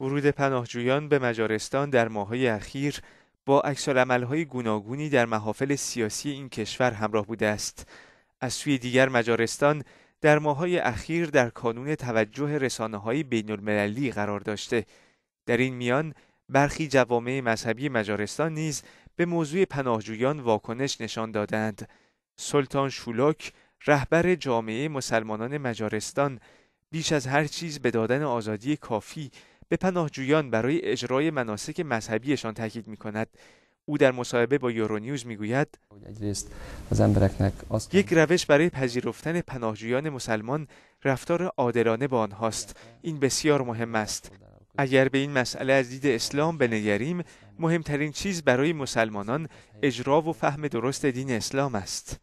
ورود پناهجویان به مجارستان در ماههای اخیر با عکسالعملهای گوناگونی در محافل سیاسی این کشور همراه بوده است از سوی دیگر مجارستان در ماههای اخیر در کانون توجه رسانه های بین المللی قرار داشته در این میان برخی جوامع مذهبی مجارستان نیز به موضوع پناهجویان واکنش نشان دادند سلطان شولاک رهبر جامعه مسلمانان مجارستان بیش از هر چیز به دادن آزادی کافی به پناهجویان برای اجرای مناسک مذهبیشان تاکید می کند. او در مصاحبه با یورونیوز میگوید یک روش برای پذیرفتن پناهجویان مسلمان رفتار عادلانه با آنهاست این بسیار مهم است اگر به این مسئله از دید اسلام بنگریم مهمترین چیز برای مسلمانان اجرا و فهم درست دین اسلام است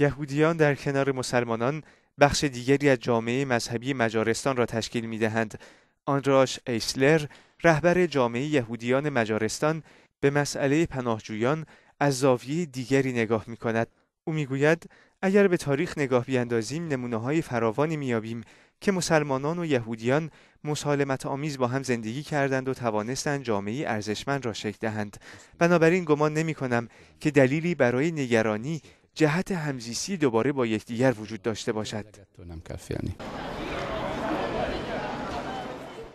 یهودیان در کنار مسلمانان بخش دیگری از جامعه مذهبی مجارستان را تشکیل می دهند. آندراش ایسلر رهبر جامعه یهودیان مجارستان به مسئله پناهجویان از زاویه دیگری نگاه می کند. او میگوید اگر به تاریخ نگاه بیاندازیم نمونه های فراوانی میابیم که مسلمانان و یهودیان مسالمت آمیز با هم زندگی کردند و توانستند جامعه ارزشمند را شکل دهند بنابراین گمان نمی کنم که دلیلی برای نگرانی جهت همزیستی دوباره با یکدیگر وجود داشته باشد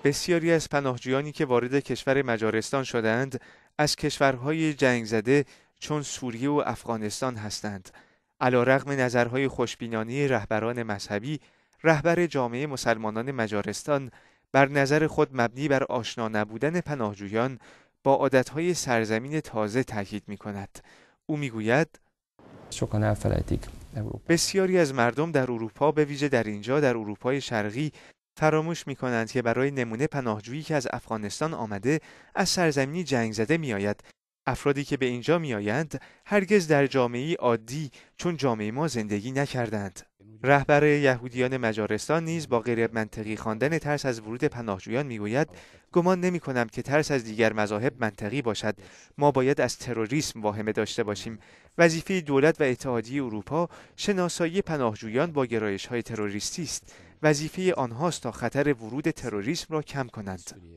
بسیاری از پناهجویانی که وارد کشور مجارستان شدند از کشورهای جنگ زده چون سوریه و افغانستان هستند علا رغم نظرهای خوشبینانه رهبران مذهبی رهبر جامعه مسلمانان مجارستان بر نظر خود مبنی بر آشنا نبودن پناهجویان با عادتهای سرزمین تازه تاکید می کند. او می گوید بسیاری از مردم در اروپا به ویژه در اینجا در اروپای شرقی فراموش می کنند که برای نمونه پناهجویی که از افغانستان آمده از سرزمینی جنگ زده می آید. افرادی که به اینجا می آیند هرگز در جامعه عادی چون جامعه ما زندگی نکردند. رهبر یهودیان مجارستان نیز با غیر منطقی خواندن ترس از ورود پناهجویان میگوید گمان نمی کنم که ترس از دیگر مذاهب منطقی باشد ما باید از تروریسم واهمه داشته باشیم وظیفه دولت و اتحادیه اروپا شناسایی پناهجویان با گرایش های تروریستی است وظیفه آنهاست تا خطر ورود تروریسم را کم کنند